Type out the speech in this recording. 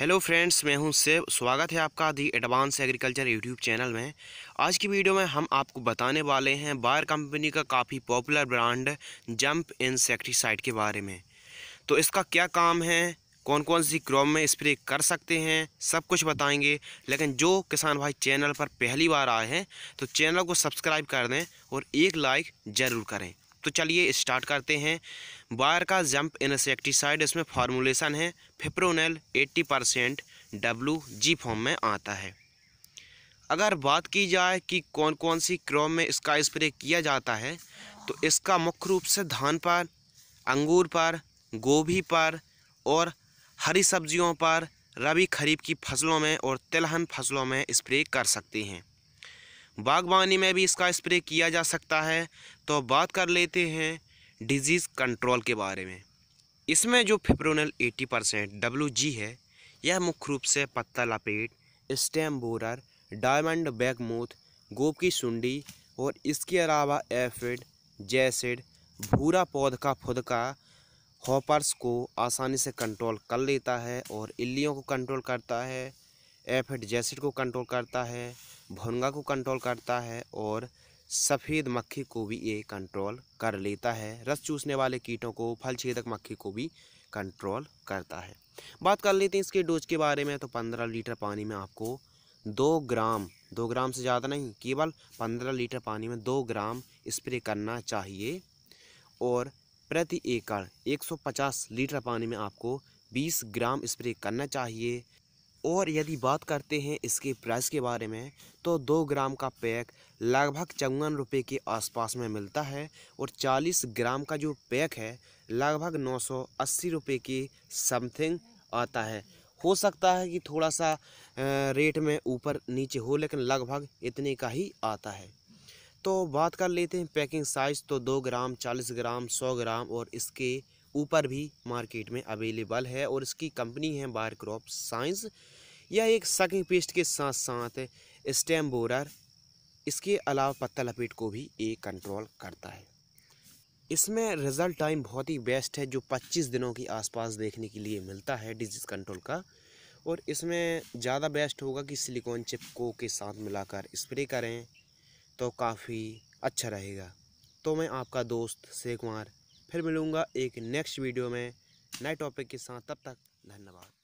hello friends मैं हूं सेब स्वागत है आपका the advance agriculture YouTube channel में आज की वीडियो में हम आपको बताने वाले हैं बायर कंपनी का काफ़ी पॉपुलर ब्रांड जंप इंसेक्टिसाइड के बारे में तो इसका क्या काम है कौन कौन सी क्रॉप में स्प्रे कर सकते हैं सब कुछ बताएंगे लेकिन जो किसान भाई चैनल पर पहली बार आए हैं तो चैनल को सब्सक्राइब कर दें और एक लाइक ज़रूर करें तो चलिए स्टार्ट करते हैं बायर का जंप इनसेक्टिसाइड इसमें फार्मूलेशन है fipronil 80 percent W G form में आता है अगर बात की जाए कि कौन कौन सी क्रॉप में इसका स्प्रे किया जाता है तो इसका मुख्य रूप से धान पर अंगूर पर गोभी पर और हरी सब्जियों पर रबी खरीफ की फसलों में और तिलहन फसलों में स्प्रे कर सकते हैं बागवानी में भी इसका स्प्रे किया जा सकता है तो बात कर लेते हैं डिजीज़ कंट्रोल के बारे में इसमें जो फिप्रोनल 80 परसेंट डब्ल्यू है यह मुख्य रूप से पत्ता लपेट स्टेम बोरर डायमंड बैगमूथ गोप की सुंडी और इसके अलावा एफिड जैसिड भूरा पौध का फुदका हॉपर्स को आसानी से कंट्रोल कर लेता है और इल्लियों को कंट्रोल करता है एफिड जैसिड को कंट्रोल करता है भुनगा को कंट्रोल करता है और सफ़ेद मक्खी को भी ये कंट्रोल कर लेता है रस चूसने वाले कीटों को फल छेदक मक्खी को भी कंट्रोल करता है बात कर लेते हैं इसके डोज के बारे में तो पंद्रह लीटर पानी में आपको दो ग्राम दो ग्राम से ज़्यादा नहीं केवल पंद्रह लीटर पानी में दो ग्राम स्प्रे करना चाहिए और प्रति एकड़ एक सौ पचास लीटर पानी में आपको बीस ग्राम स्प्रे करना चाहिए और यदि बात करते हैं इसके प्राइस के बारे में तो दो ग्राम का पैक लगभग चौवन रुपये के आसपास में मिलता है और चालीस ग्राम का जो पैक है लगभग नौ सौ अस्सी रुपये की समथिंग आता है हो सकता है कि थोड़ा सा रेट में ऊपर नीचे हो लेकिन लगभग इतने का ही आता है तो बात कर लेते हैं पैकिंग साइज़ तो दो ग्राम चालीस ग्राम सौ ग्राम और इसके ऊपर भी मार्केट में अवेलेबल है और इसकी कंपनी है बार क्रॉप साइंस यह एक सकिंग पेस्ट के साथ साथ स्टैम बोरर इसके अलावा पत्ता लपेट को भी एक कंट्रोल करता है इसमें रिज़ल्ट टाइम बहुत ही बेस्ट है जो 25 दिनों के आसपास देखने के लिए मिलता है डिजीज़ कंट्रोल का और इसमें ज़्यादा बेस्ट होगा कि सिलिकॉन चिप को के साथ मिलाकर स्प्रे करें तो काफ़ी अच्छा रहेगा तो मैं आपका दोस्त शेख कुमार फिर मिलूँगा एक नेक्स्ट वीडियो में नए टॉपिक के साथ तब तक धन्यवाद